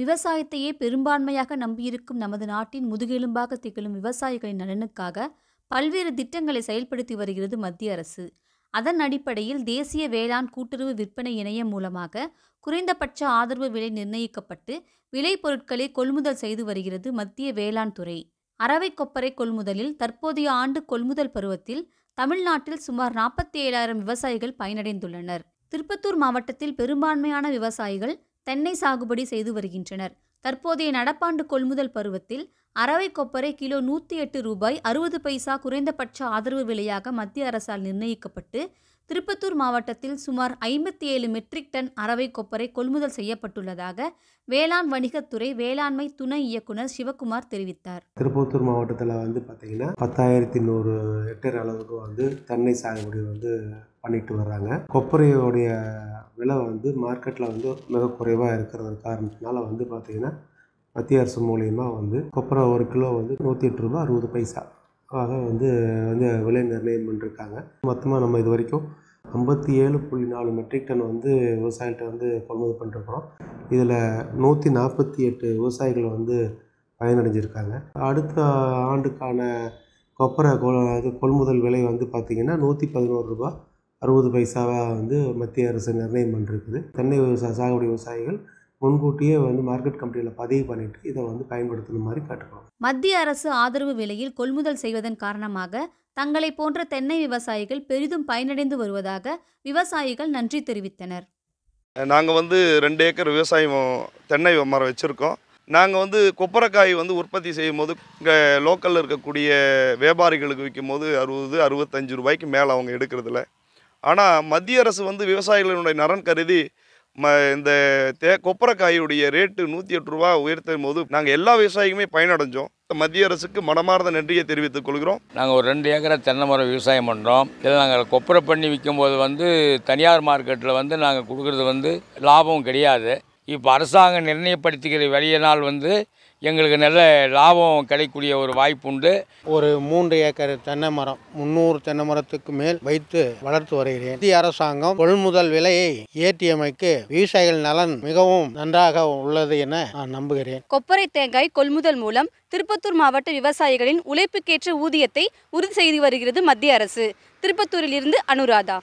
விவசாயத்தையே பெரும்பான்மையாக நம்பியிருக்கும் நமது நாட்டின் முதுகெலும்பாக திகழும் விவசாயிகளின் நலனுக்காக பல்வேறு திட்டங்களை செயல்படுத்தி வருகிறது மத்திய அரசு அதன் அடிப்படையில் தேசிய வேளாண் கூட்டுறவு விற்பனை இணையம் மூலமாக குறைந்தபட்ச ஆதரவு விலை நிர்ணயிக்கப்பட்டு விளைபொருட்களை பொருட்களை கொள்முதல் செய்து வருகிறது மத்திய வேளாண் துறை அரவை கொப்பரை கொள்முதலில் தற்போதைய ஆண்டு கொள்முதல் பருவத்தில் தமிழ்நாட்டில் சுமார் நாற்பத்தி ஏழாயிரம் விவசாயிகள் பயனடைந்துள்ளனர் திருப்பத்தூர் மாவட்டத்தில் பெரும்பான்மையான விவசாயிகள் தென்னை சாகுபடி செய்து வருகின்றனர் தற்போதைய நடப்பாண்டு கொள்முதல் பருவத்தில் அரவை கொப்பரை கிலோ நூற்றி எட்டு ரூபாய் அறுபது பைசா குறைந்தபட்ச ஆதரவு விலையாக மத்திய அரசால் நிர்ணயிக்கப்பட்டு திருப்பத்தூர் மாவட்டத்தில் சுமார் ஐம்பத்தி ஏழு மெட்ரிக் டன் அரவை கொப்பரை கொள்முதல் செய்யப்பட்டுள்ளதாக வேளாண் வணிகத்துறை வேளாண்மை துணை இயக்குனர் சிவகுமார் தெரிவித்தார் திருப்பத்தூர் மாவட்டத்தில் வந்து பார்த்தீங்கன்னா பத்தாயிரத்தி நூறு ஹெக்டேர் அளவுக்கு வந்து தென்னை சாகுபடி வந்து பண்ணிட்டு வர்றாங்க கொப்பரையோடைய விலை வந்து மார்க்கெட்டில் வந்து மிக குறைவாக இருக்கிறது காரணத்தினால வந்து பார்த்திங்கன்னா மத்திய அரசு மூலியமாக வந்து கொப்பரை ஒரு கிலோ வந்து நூற்றி எட்டு ரூபா அறுபது பைசா ஆக வந்து வந்து விலை நிர்ணயம் பண்ணிருக்காங்க மொத்தமாக நம்ம இது வரைக்கும் ஐம்பத்தி ஏழு புள்ளி நாலு மெட்ரிக் டன் வந்து விவசாயிகிட்ட வந்து கொள்முதல் பண்ணிருக்கிறோம் இதில் நூற்றி நாற்பத்தி எட்டு விவசாயிகள் வந்து பயனடைஞ்சிருக்காங்க அடுத்த ஆண்டுக்கான கொப்பரை கொ இது கொள்முதல் விலை வந்து பார்த்திங்கன்னா நூற்றி பதினோரு ரூபா அறுபது பைசாவாக வந்து மத்திய அரசு நிர்ணயம் பண்ணிருக்குது தென்னை விவசாய சாகுபடி விவசாயிகள் முன்கூட்டியே வந்து மார்க்கெட் கம்பெனியில் பதிவு பண்ணிட்டு இதை வந்து பயன்படுத்தணும் மாதிரி காட்டுறோம் மத்திய அரசு ஆதரவு விலையில் கொள்முதல் செய்வதன் காரணமாக தங்களை போன்ற தென்னை விவசாயிகள் பெரிதும் பயனடைந்து வருவதாக விவசாயிகள் நன்றி தெரிவித்தனர் நாங்கள் வந்து ரெண்டு ஏக்கர் விவசாயம் தென்னை மரம் வச்சுருக்கோம் நாங்கள் வந்து கொப்பரைக்காய் வந்து உற்பத்தி செய்யும் போது இங்கே லோக்கலில் இருக்கக்கூடிய வியாபாரிகளுக்கு விற்கும் போது அறுபது அறுபத்தஞ்சு ரூபாய்க்கு மேலே அவங்க எடுக்கிறதில்ல ஆனால் மத்திய அரசு வந்து விவசாயிகளினுடைய நலன் கருதி ம இந்த தே கொப்பரைக்காயுடைய ரேட்டு நூற்றி எட்டு ரூபா உயர்த்தும் போது நாங்கள் எல்லா விவசாயிக்குமே பயனடைஞ்சோம் மத்திய அரசுக்கு மனமார்ந்த நன்றியை தெரிவித்துக் கொள்கிறோம் நாங்கள் ஒரு ரெண்டு ஏக்கரை தென்னை மரம் விவசாயம் பண்ணுறோம் இதில் நாங்கள் கொப்பரை பண்ணி விற்கும் போது வந்து தனியார் மார்க்கெட்டில் வந்து நாங்கள் கொடுக்குறது வந்து லாபம் கிடையாது இப்போ அரசாங்கம் நிர்ணயப்படுத்திக்கிற வெளியினால் வந்து எங்களுக்கு நல்ல லாபம் கிடைக்கக்கூடிய ஒரு வாய்ப்பு உண்டு ஒரு மூன்று ஏக்கர் தென்னை மரம் முந்நூறு தென்னை மரத்துக்கு மேல் வைத்து வளர்த்து வருகிறேன் இந்திய அரசாங்கம் கொள்முதல் விலையை ஏற்றியமைக்கு விவசாயிகள் நலன் மிகவும் நன்றாக உள்ளது என நான் நம்புகிறேன் கொப்பரை தேங்காய் கொள்முதல் மூலம் திருப்பத்தூர் மாவட்ட விவசாயிகளின் உழைப்புக்கேற்ற ஊதியத்தை உறுதி செய்து வருகிறது மத்திய அரசு திருப்பத்தூரிலிருந்து அனுராதா